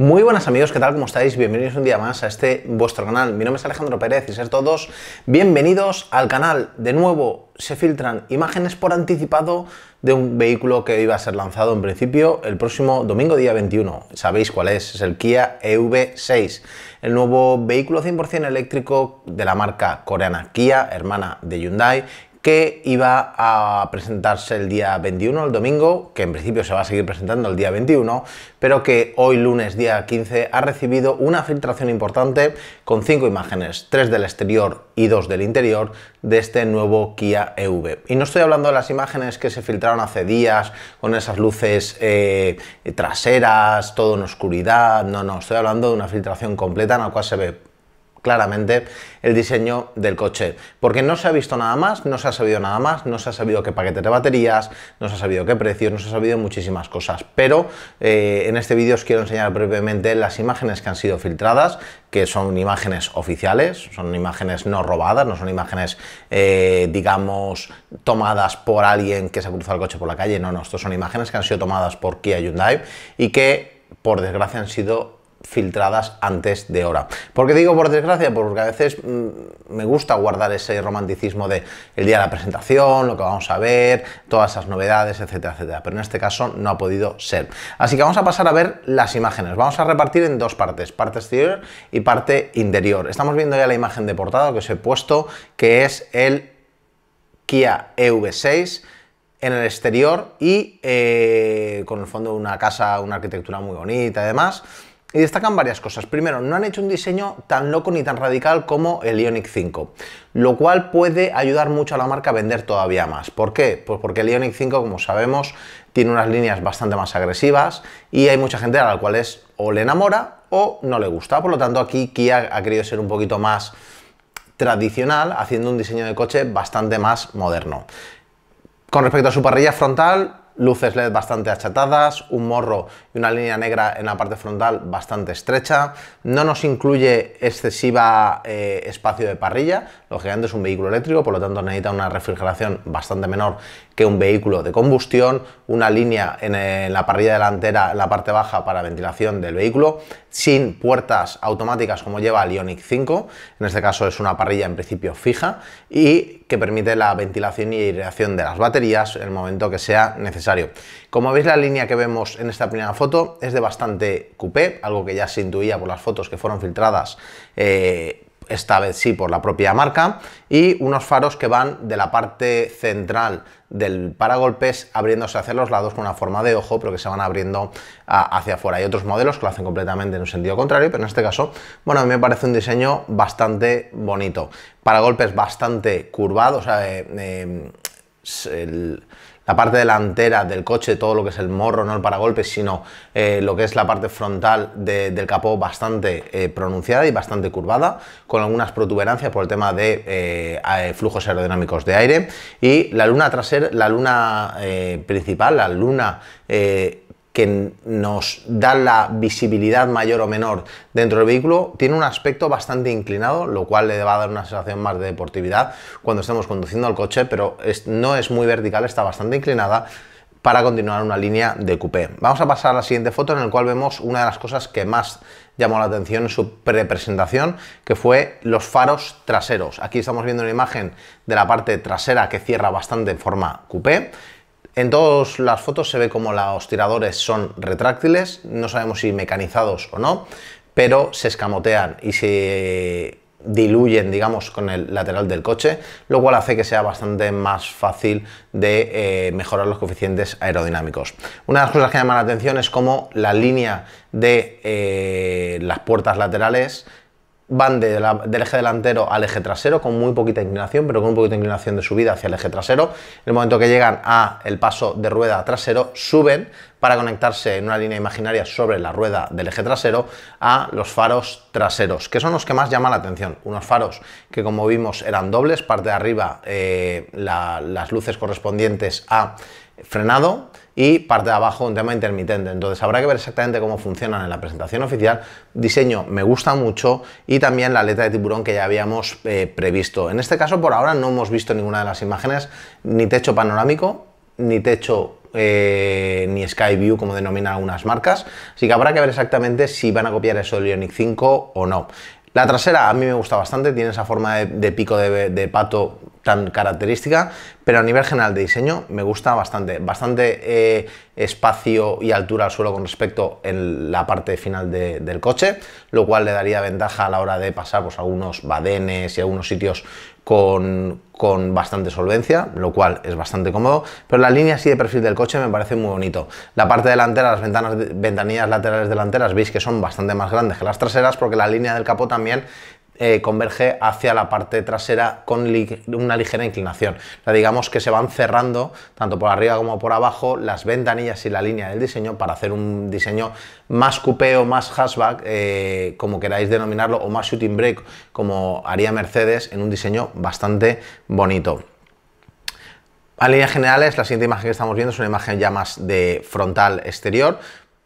Muy buenas amigos, ¿qué tal? ¿Cómo estáis? Bienvenidos un día más a este vuestro canal. Mi nombre es Alejandro Pérez y ser todos bienvenidos al canal. De nuevo se filtran imágenes por anticipado de un vehículo que iba a ser lanzado en principio el próximo domingo día 21. Sabéis cuál es, es el Kia EV6, el nuevo vehículo 100% eléctrico de la marca coreana Kia, hermana de Hyundai, que iba a presentarse el día 21, el domingo, que en principio se va a seguir presentando el día 21, pero que hoy lunes día 15 ha recibido una filtración importante con cinco imágenes, tres del exterior y dos del interior de este nuevo Kia EV. Y no estoy hablando de las imágenes que se filtraron hace días con esas luces eh, traseras, todo en oscuridad, no, no, estoy hablando de una filtración completa en la cual se ve claramente el diseño del coche. Porque no se ha visto nada más, no se ha sabido nada más, no se ha sabido qué paquete de baterías, no se ha sabido qué precios, no se ha sabido muchísimas cosas. Pero eh, en este vídeo os quiero enseñar brevemente las imágenes que han sido filtradas, que son imágenes oficiales, son imágenes no robadas, no son imágenes, eh, digamos, tomadas por alguien que se ha cruzado el coche por la calle. No, no, Estos son imágenes que han sido tomadas por Kia Hyundai y que, por desgracia, han sido filtradas antes de hora. ¿Por qué digo por desgracia? Porque a veces mm, me gusta guardar ese romanticismo de el día de la presentación, lo que vamos a ver, todas esas novedades, etcétera, etcétera. Pero en este caso no ha podido ser. Así que vamos a pasar a ver las imágenes. Vamos a repartir en dos partes, parte exterior y parte interior. Estamos viendo ya la imagen de portado que os he puesto, que es el Kia EV6 en el exterior y eh, con el fondo de una casa, una arquitectura muy bonita y demás. Y destacan varias cosas. Primero, no han hecho un diseño tan loco ni tan radical como el Ionic 5, lo cual puede ayudar mucho a la marca a vender todavía más. ¿Por qué? Pues porque el Ionic 5, como sabemos, tiene unas líneas bastante más agresivas y hay mucha gente a la cual es o le enamora o no le gusta. Por lo tanto, aquí Kia ha querido ser un poquito más tradicional, haciendo un diseño de coche bastante más moderno. Con respecto a su parrilla frontal, luces LED bastante achatadas, un morro y una línea negra en la parte frontal bastante estrecha. No nos incluye excesiva eh, espacio de parrilla, lógicamente es un vehículo eléctrico, por lo tanto necesita una refrigeración bastante menor que un vehículo de combustión, una línea en, la parrilla delantera, en la parte baja para ventilación del vehículo, sin puertas automáticas como lleva el Ioniq 5, en este caso es una parrilla en principio fija y que permite la ventilación y aireación de las baterías en el momento que sea necesario. Como veis la línea que vemos en esta primera foto es de bastante coupé, algo que ya se intuía por las fotos que fueron filtradas eh, esta vez sí por la propia marca, y unos faros que van de la parte central del paragolpes abriéndose hacia los lados con una forma de ojo, pero que se van abriendo ah, hacia afuera. Hay otros modelos que lo hacen completamente en un sentido contrario, pero en este caso, bueno, a mí me parece un diseño bastante bonito. Paragolpes bastante curvados, o sea, eh, eh, el la parte delantera del coche, todo lo que es el morro, no el paragolpes, sino eh, lo que es la parte frontal del capó bastante eh, pronunciada y bastante curvada, con algunas protuberancias por el tema de eh, flujos aerodinámicos de aire. Y la luna trasera, la luna principal, la luna que nos da la visibilidad mayor o menor dentro del vehículo, tiene un aspecto bastante inclinado, lo cual le va a dar una sensación más de deportividad cuando estemos conduciendo el coche, pero no es muy vertical, está bastante inclinada para continuar una línea de coupé. Vamos a pasar a la siguiente foto en la cual vemos una de las cosas que más llamó la atención en su pre-presentación que fue los faros traseros. Aquí estamos viendo una imagen de la parte trasera que cierra bastante en forma coupé en todas las fotos se ve como los tiradores son retráctiles, no sabemos si mecanizados o no, pero se escamotean y se diluyen, digamos, con el lateral del coche, lo cual hace que sea bastante más fácil de eh, mejorar los coeficientes aerodinámicos. Una de las cosas que llama la atención es cómo la línea de eh, las puertas laterales van del eje delantero al eje trasero con muy poquita inclinación, pero con un poquito de inclinación de subida hacia el eje trasero. En el momento que llegan a el paso de rueda trasero, suben para conectarse en una línea imaginaria sobre la rueda del eje trasero a los faros traseros, que son los que más llaman la atención. Unos faros que como vimos eran dobles, parte de arriba eh, las luces correspondientes a frenado, y parte de abajo un tema intermitente. Entonces habrá que ver exactamente cómo funcionan en la presentación oficial. Diseño me gusta mucho y también la letra de tiburón que ya habíamos eh, previsto. En este caso por ahora no hemos visto ninguna de las imágenes, ni techo panorámico, ni techo eh, ni ni Skyview, como denominan algunas marcas. Así que habrá que ver exactamente si van a copiar eso del Ionic 5 o no. La trasera a mí me gusta bastante, tiene esa forma de, pico de, pato tan característica, pero a nivel general de diseño me gusta bastante, bastante eh, espacio y altura al suelo con respecto en la parte final del coche, lo cual le daría ventaja a la hora de pasar pues, algunos badenes y algunos sitios con, bastante solvencia, lo cual es bastante cómodo, pero la línea así de perfil del coche me parece muy bonito. La parte delantera, las ventanas, ventanillas laterales delanteras, veis que son bastante más grandes que las traseras porque la línea del capó también eh, converge hacia la parte trasera con una ligera inclinación. digamos que se van cerrando tanto por arriba como por abajo las ventanillas y la línea del diseño para hacer un diseño más cupeo, más hatchback, eh, como queráis denominarlo, o más shooting break, como haría Mercedes en un diseño bastante bonito. A líneas generales, la siguiente imagen que estamos viendo es una imagen ya más de frontal exterior,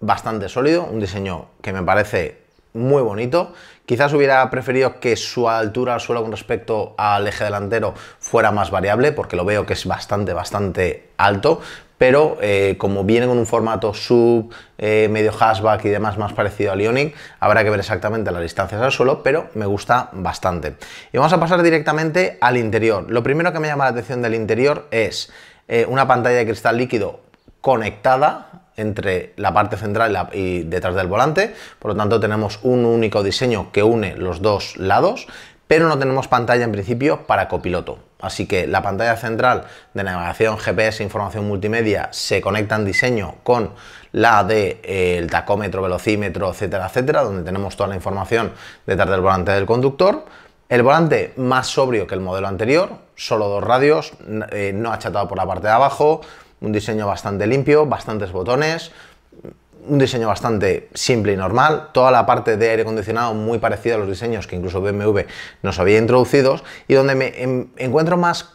bastante sólido, un diseño que me parece muy bonito. Quizás hubiera preferido que su altura al suelo con respecto al eje delantero fuera más variable, porque lo veo que es bastante, bastante alto, pero eh, como viene con un formato sub, eh, medio hashback y demás más parecido al Ionic, habrá que ver exactamente las distancias al suelo, pero me gusta bastante. Y vamos a pasar directamente al interior. Lo primero que me llama la atención del interior es eh, una pantalla de cristal líquido conectada entre la parte central y, detrás del volante, por lo tanto tenemos un único diseño que une los dos lados, pero no tenemos pantalla en principio para copiloto. Así que la pantalla central de navegación, GPS, información multimedia se conecta en diseño con la del de, eh, el tacómetro, velocímetro, etcétera, etcétera, donde tenemos toda la información detrás del volante del conductor. El volante más sobrio que el modelo anterior, solo dos radios, eh, no achatado por la parte de abajo, un diseño bastante limpio, bastantes botones, un diseño bastante simple y normal, toda la parte de aire acondicionado muy parecida a los diseños que incluso BMW nos había introducido y donde me encuentro más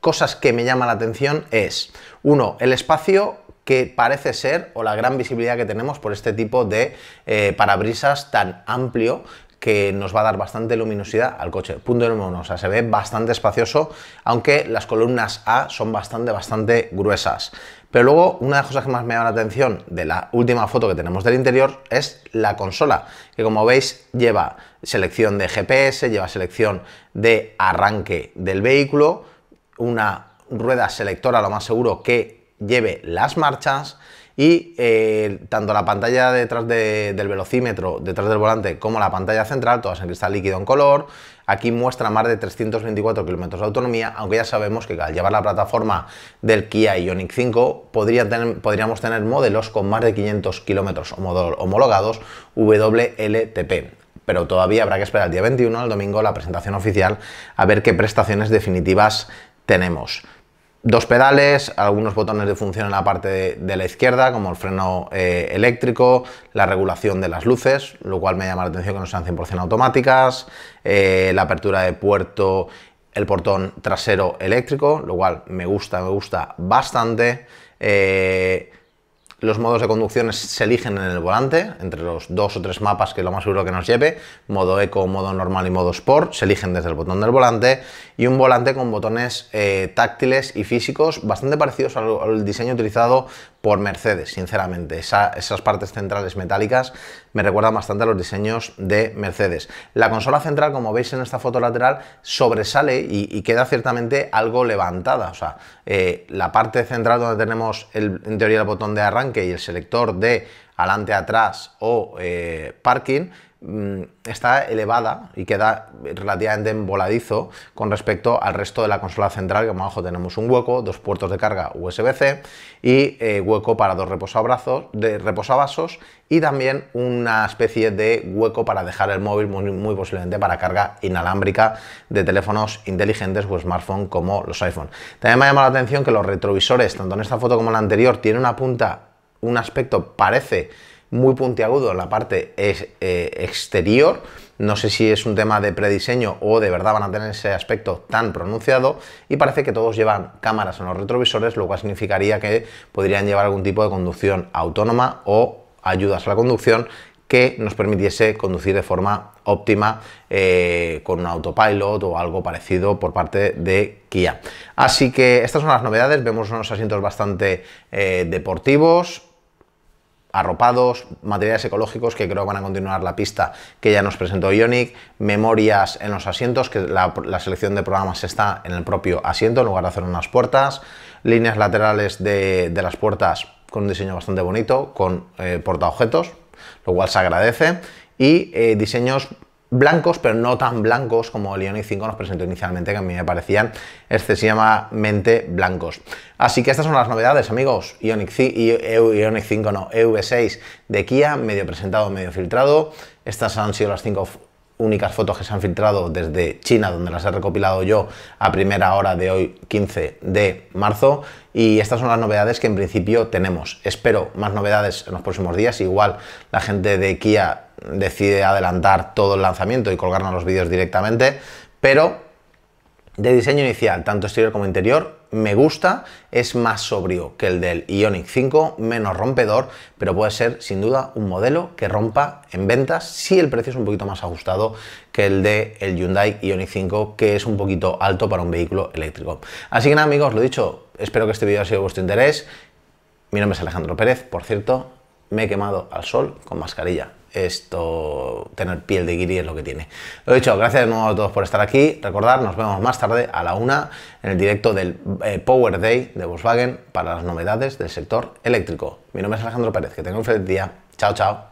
cosas que me llaman la atención es, uno, el espacio que parece ser o la gran visibilidad que tenemos por este tipo de eh, parabrisas tan amplio que nos va a dar bastante luminosidad al coche. Punto número uno, o sea, se ve bastante espacioso, aunque las columnas A son bastante, bastante gruesas. Pero luego, una de las cosas que más me llama la atención de la última foto que tenemos del interior es la consola, que como veis lleva selección de GPS, lleva selección de arranque del vehículo, una rueda selectora lo más seguro que lleve las marchas y eh, tanto la pantalla detrás del velocímetro, detrás del volante, como la pantalla central, todas en cristal líquido en color. Aquí muestra más de 324 kilómetros de autonomía, aunque ya sabemos que al llevar la plataforma del Kia Ioniq 5 podríamos tener modelos con más de 500 kilómetros homologados WLTP pero todavía habrá que esperar el día 21, el domingo, la presentación oficial, a ver qué prestaciones definitivas tenemos dos pedales, algunos botones de función en la parte de, la izquierda, como el freno eh, eléctrico, la regulación de las luces, lo cual me llama la atención que no sean 100% automáticas, eh, la apertura de puerto, el portón trasero eléctrico, lo cual me gusta, me gusta bastante. Eh, los modos de conducción se eligen en el volante, entre los dos o tres mapas que lo más seguro que nos lleve, modo eco, modo normal y modo sport, se eligen desde el botón del volante y un volante con botones eh, táctiles y físicos bastante parecidos al, diseño utilizado por Mercedes, sinceramente. esas partes centrales metálicas me recuerdan bastante a los diseños de Mercedes. La consola central, como veis en esta foto lateral, sobresale y, queda ciertamente algo levantada, o sea, eh, la parte central donde tenemos en teoría el botón de arranque, que y el selector de adelante, atrás o eh, parking mm, está elevada y queda relativamente voladizo con respecto al resto de la consola central, que abajo tenemos un hueco, dos puertos de carga USB-C y eh, hueco para dos reposabrazos, de reposavasos y también una especie de hueco para dejar el móvil muy, muy posiblemente para carga inalámbrica de teléfonos inteligentes o smartphone como los iPhone. También me ha llamado la atención que los retrovisores, tanto en esta foto como en la anterior, tienen una punta un aspecto parece muy puntiagudo en la parte eh, exterior. No sé si es un tema de prediseño o de verdad van a tener ese aspecto tan pronunciado. Y parece que todos llevan cámaras en los retrovisores, lo cual significaría que podrían llevar algún tipo de conducción autónoma o ayudas a la conducción que nos permitiese conducir de forma óptima eh, con un autopilot o algo parecido por parte de Kia. Así que estas son las novedades, vemos unos asientos bastante eh, deportivos, arropados, materiales ecológicos que creo que van a continuar la pista que ya nos presentó Ionic, memorias en los asientos, que la, selección de programas está en el propio asiento en lugar de hacer unas puertas, líneas laterales de, las puertas con un diseño bastante bonito, con eh, portaobjetos, lo cual se agradece, y eh, diseños blancos, pero no tan blancos como el Ionic 5 nos presentó inicialmente, que a mí me parecían excesivamente blancos. Así que estas son las novedades, amigos. Ionic 5, no, EV6 de Kia, medio presentado, medio filtrado. Estas han sido las cinco únicas fotos que se han filtrado desde China, donde las he recopilado yo a primera hora de hoy, 15 de marzo. Y estas son las novedades que en principio tenemos. Espero más novedades en los próximos días. Igual la gente de Kia decide adelantar todo el lanzamiento y colgarnos los vídeos directamente. Pero de diseño inicial, tanto exterior como interior, me gusta, es más sobrio que el del Ionic 5, menos rompedor, pero puede ser sin duda un modelo que rompa en ventas si el precio es un poquito más ajustado que el de el Hyundai Ioniq 5, que es un poquito alto para un vehículo eléctrico. Así que nada amigos, lo dicho, espero que este vídeo haya sido de vuestro interés. Mi nombre es Alejandro Pérez, por cierto, me he quemado al sol con mascarilla esto, tener piel de guiri es lo que tiene. Lo dicho, gracias de nuevo a todos por estar aquí. Recordad, nos vemos más tarde a la una en el directo del eh, Power Day de Volkswagen para las novedades del sector eléctrico. Mi nombre es Alejandro Pérez, que tenga un feliz día. Chao, chao.